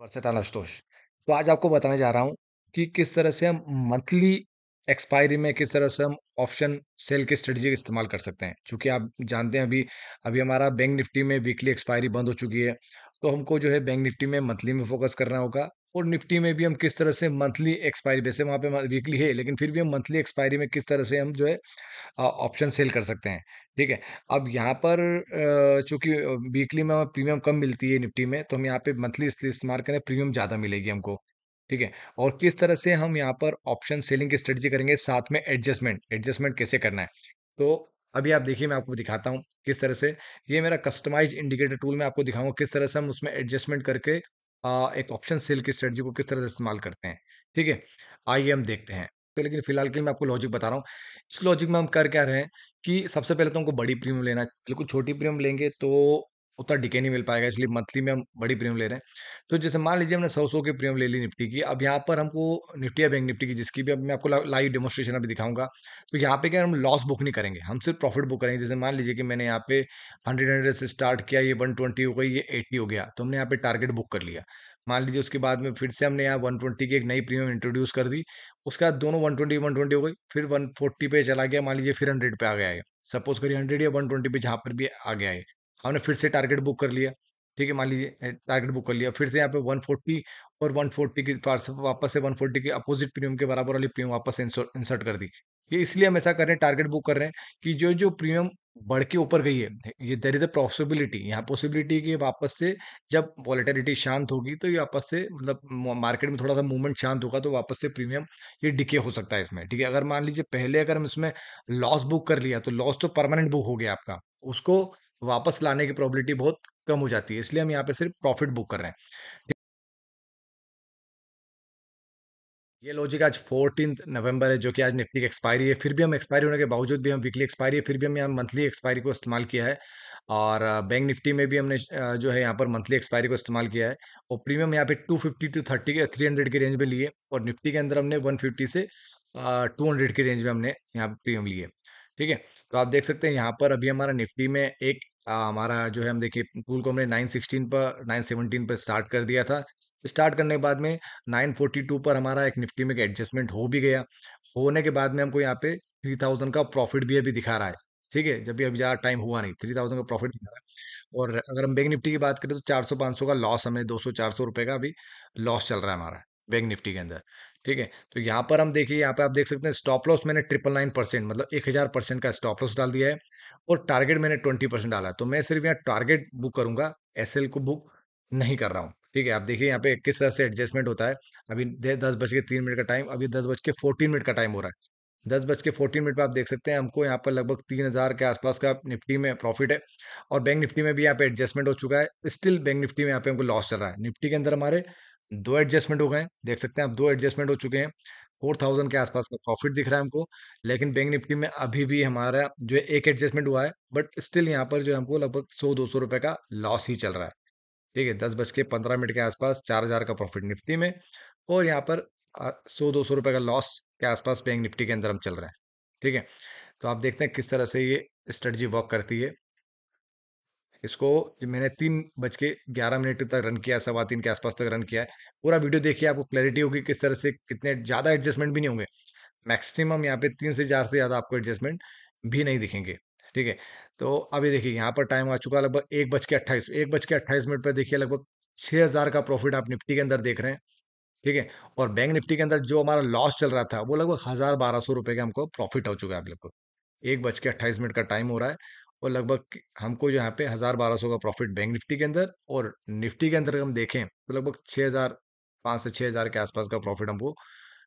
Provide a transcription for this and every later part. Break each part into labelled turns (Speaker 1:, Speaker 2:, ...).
Speaker 1: versatile Ashutosh तो आज आपको बताने जा रहा हूँ कि किस तरह से हम मंथली एक्सपायरी में किस तरह से हम ऑप्शन सेल की स्ट्रेटजी का इस्तेमाल कर सकते हैं क्योंकि आप जानते हैं अभी अभी हमारा बैंक निफ्टी में वीकली एक्सपायरी बंद हो चुकी है तो हमको जो है बैंक निफ्टी में मंथली में फोकस करना होगा और निफ्टी में भी हम किस तरह से मंथली एक्सपायरी वैसे वहाँ पे वीकली है लेकिन फिर भी हम मंथली एक्सपायरी में किस तरह से हम जो है ऑप्शन सेल कर सकते हैं ठीक है अब यहाँ पर चूंकि वीकली में हमें प्रीमियम कम मिलती है निफ्टी में तो हम यहाँ पे मंथली इसलिए इस्तेमाल करें प्रीमियम ज़्यादा मिलेगी हमको ठीक है और किस तरह से हम यहाँ पर ऑप्शन सेलिंग की स्ट्रेटजी करेंगे साथ में एडजस्टमेंट एडजस्टमेंट कैसे करना है तो अभी आप देखिए मैं आपको दिखाता हूँ किस तरह से ये मेरा कस्टमाइज इंडिकेटर टूल मैं आपको दिखाऊंगा किस तरह से हम उसमें एडजस्टमेंट करके एक ऑप्शन सेल की स्ट्रेटजी को किस तरह से इस्तेमाल करते हैं ठीक है आइए हम देखते हैं तो लेकिन फिलहाल के लिए मैं आपको लॉजिक बता रहा हूँ इस लॉजिक में हम कर क्या रहे हैं कि सबसे पहले तो हमको बड़ी प्रीमियम लेना है बिल्कुल छोटी प्रीमियम लेंगे तो उतना डिके नहीं मिल पाएगा इसलिए मंथली में हम बड़ी प्रीमियम ले रहे हैं तो जैसे मान लीजिए हमने सौ सौ की प्रीमियम ले ली निफ्टी की अब यहाँ पर हमको निफ्टी या बैंक निफ्टी की जिसकी भी अब मैं आपको लाइव डेमोस्ट्रेशन अभी दिखाऊंगा तो यहाँ पे क्या हम लॉस बुक नहीं करेंगे हम सिर्फ प्रॉफिट बुक करेंगे जैसे मान लीजिए कि मैंने यहाँ पे हंड्रेड हंड्रेड से स्टार्ट किया ये वन ट्वेंटी हो गई ये एट्टी हो गया तो हमने यहाँ पे टारगेट बुक कर लिया मान लीजिए उसके बाद में फिर से हमने यहाँ वन ट्वेंटी की एक नई प्रीमियम इंट्रोड्यूस कर दी उसके बाद दोनों वन ट्वेंटी वन ट्वेंटी हो गई फिर वन फोर्टी पे चला गया मान लीजिए फिर हंड्रेड पे आ गया है सपोज करिए हंड्रेड या वन ट्वेंटी पे जहाँ पर भी आ गया है हमने फिर से टारगेट बुक कर लिया ठीक है मान लीजिए टारगेट बुक कर लिया फिर से यहाँ पे 140 और 140 की वापस से 140 के अपोजिट प्रीमियम के बराबर वाली प्रीमियम वापस इंसर्ट कर दी ये इसलिए हम ऐसा कर रहे हैं टारगेट बुक कर रहे हैं कि जो जो प्रीमियम बढ़ के ऊपर गई है ये देर इज अ पॉसिबिलिटी यहाँ पॉसिबिलिटी कि वापस से जब वॉलेटिलिटी शांत होगी तो ये वापस से मतलब मार्केट में थोड़ा सा मूवमेंट शांत होगा तो वापस से प्रीमियम ये डिके हो सकता है इसमें ठीक है अगर मान लीजिए पहले अगर हम इसमें लॉस बुक कर लिया तो लॉस तो परमानेंट बुक हो गया आपका उसको वापस लाने की प्रॉबिलिटी बहुत कम हो जाती है इसलिए हम यहाँ पे सिर्फ प्रॉफिट बुक कर रहे हैं ये लॉजिक आज फोर्टीन नवंबर है जो कि आज निफ्टी की एक्सपायरी है फिर भी हम एक्सपायरी होने के बावजूद भी हम वीकली एक्सपायरी है फिर भी हम यहाँ मंथली एक्सपायरी को इस्तेमाल किया है और बैंक निफ्टी में भी हमने जो है यहाँ पर मंथली एक्सपायरी को इस्तेमाल किया है और प्रीमियम यहाँ पे 250 टू थर्टी के हंड्रेड के रेंज में लिए और निफ्टी के अंदर हमने 150 से टू हंड्रेड की रेंज में हमने यहाँ प्रीमियम लिए ठीक है तो आप देख सकते हैं यहाँ पर अभी हमारा निफ्टी में एक आ, हमारा जो है हम देखिए पुल को हमने 916 पर 917 पर स्टार्ट कर दिया था स्टार्ट करने के बाद में 942 पर हमारा एक निफ्टी में एक एडजस्टमेंट हो भी गया होने के बाद में हमको यहाँ पे 3000 का प्रॉफिट भी अभी दिखा रहा है ठीक है जब भी अभी ज़्यादा टाइम हुआ नहीं थ्री थाउजेंड का प्रॉफिट दिखा रहा है और अगर हम बैंक निफ्टी की बात करें तो चार सौ पाँच सौ का लॉस हमें दो सौ चार सौ रुपये का अभी लॉस चल रहा है हमारा बैंक निफ्टी के अंदर ठीक है तो यहाँ पर हम देखिए यहाँ पे आप देख सकते हैं स्टॉप लॉस मैंने ट्रिपल नाइन परसेंट मतलब एक हज़ार परसेंट का स्टॉप लॉस डाल दिया है और टारगेट मैंने ट्वेंटी परसेंट डाला है तो मैं सिर्फ यहाँ टारगेट बुक करूँगा एस को बुक नहीं कर रहा हूँ ठीक है आप देखिए यहाँ पे किस तरह से एडजस्टमेंट होता है अभी दस बज के तीन मिनट का टाइम अभी दस बज के फोर्टीन मिनट का टाइम हो रहा है दस बज के फोर्टीन मिनट पर आप देख सकते हैं हमको यहाँ पर लगभग तीन हज़ार के आसपास का निफ्टी में प्रॉफिट है और बैंक निफ्टी में भी यहाँ पे एडजस्टमेंट हो चुका है स्टिल बैंक निफ्टी में यहाँ पे हमको लॉस चल रहा है निफ्टी के अंदर हमारे दो एडजस्टमेंट हो गए देख सकते हैं अब दो एडजस्टमेंट हो चुके हैं फोर थाउजेंड के आसपास का प्रॉफिट दिख रहा है हमको लेकिन बैंक निफ्टी में अभी भी हमारा जो है एक एडजस्टमेंट हुआ है बट स्टिल यहाँ पर जो है हमको लगभग सौ दो सौ रुपये का लॉस ही चल रहा है ठीक है दस बज के पंद्रह मिनट के आसपास चार हज़ार का प्रॉफिट निफ्टी में और यहाँ पर सौ दो सौ रुपये का लॉस के आसपास बैंक निफ्टी के अंदर हम चल रहे हैं ठीक है तो आप देखते हैं किस तरह से ये स्ट्रेटजी वर्क करती है इसको मैंने तीन बज के ग्यारह मिनट तक रन किया सवा तीन के आसपास तक रन किया है पूरा वीडियो देखिए आपको क्लैरिटी होगी किस तरह से कितने ज़्यादा एडजस्टमेंट भी नहीं होंगे मैक्सिमम यहाँ पे तीन से चार से ज़्यादा आपको एडजस्टमेंट भी नहीं दिखेंगे ठीक है तो अभी देखिए यहाँ पर टाइम आ चुका लगभग एक बज के अट्ठाईस एक बज के अट्ठाईस मिनट पर देखिए लगभग छः हज़ार का प्रॉफिट आप निफ्टी के अंदर देख रहे हैं ठीक है और बैंक निफ्टी के अंदर जो हमारा लॉस चल रहा था वो लगभग हज़ार बारह सौ रुपये का हमको प्रॉफिट हो चुका है आप लोग को एक बज के अट्ठाईस मिनट का टाइम हो रहा है और लगभग हमको यहाँ पे हज़ार बारह सौ का प्रॉफिट बैंक निफ्टी के अंदर और निफ्टी के अंदर हम देखें तो लगभग छः हज़ार पाँच से छः हज़ार के आसपास का प्रॉफिट हमको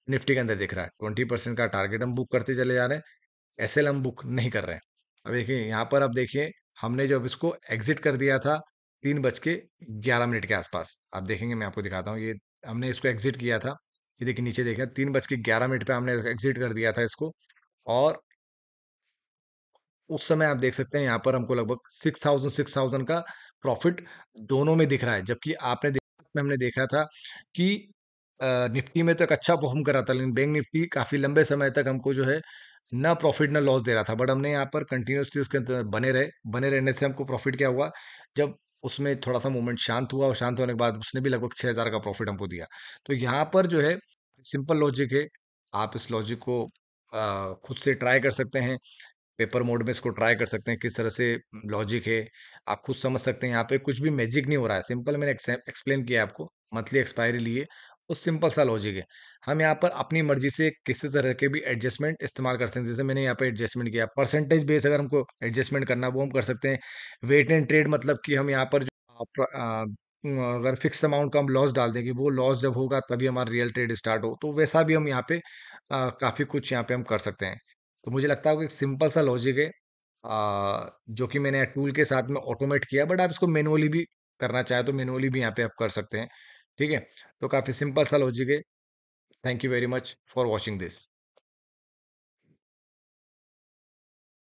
Speaker 1: निफ्टी के अंदर दिख रहा है ट्वेंटी परसेंट का टारगेट हम बुक करते चले जा रहे हैं एस हम बुक नहीं कर रहे हैं अब देखिए यहाँ पर आप देखिए हमने जब इसको एग्जिट कर दिया था तीन बज के ग्यारह मिनट के आसपास आप देखेंगे मैं आपको दिखाता हूँ ये हमने इसको एग्जिट किया था ये देखिए नीचे देखा तीन बज के ग्यारह मिनट पर हमने एग्जिट कर दिया था इसको और उस समय आप देख सकते हैं यहाँ पर हमको लगभग सिक्स थाउजेंड सिक्स थाउजेंड का प्रॉफिट दोनों में दिख रहा है जबकि आपने देखा में हमने देखा था कि निफ्टी में तो एक अच्छा परफॉर्म कर रहा था लेकिन बैंक निफ्टी काफ़ी लंबे समय तक हमको जो है ना प्रॉफिट ना लॉस दे रहा था बट हमने यहाँ पर कंटिन्यूसली उसके अंदर बने रहे बने रहने से हमको प्रॉफिट क्या हुआ जब उसमें थोड़ा सा मोमेंट शांत हुआ और शांत होने के बाद उसने भी लगभग छः हज़ार का प्रॉफिट हमको दिया तो यहाँ पर जो है सिंपल लॉजिक है आप इस लॉजिक को खुद से ट्राई कर सकते हैं पेपर मोड में इसको ट्राई कर सकते हैं किस तरह से लॉजिक है आप खुद समझ सकते हैं यहाँ पे कुछ भी मैजिक नहीं हो रहा है सिंपल मैंने एक्सप्लेन किया आपको मंथली एक्सपायरी लिए वो सिंपल सा लॉजिक है हम यहाँ पर अपनी मर्जी से किसी तरह के भी एडजस्टमेंट इस्तेमाल कर सकते हैं जैसे मैंने यहाँ पर एडजस्टमेंट किया परसेंटेज बेस अगर हमको एडजस्टमेंट करना वो हम कर सकते हैं वेट एंड ट्रेड मतलब कि हम यहाँ पर जो अगर फिक्स अमाउंट का हम लॉस डाल देंगे वो लॉस जब होगा तभी हमारा रियल ट्रेड स्टार्ट हो तो वैसा भी हम यहाँ पे काफ़ी कुछ यहाँ पे हम कर सकते हैं तो मुझे लगता है कि एक सिंपल सा लॉजिक है आ, जो कि मैंने टूल के साथ में ऑटोमेट किया बट आप इसको मैनुअली भी करना चाहे तो मैनुअली भी यहाँ पे आप कर सकते हैं ठीक है तो काफ़ी सिंपल सा लॉजिक है thank you very much for watching this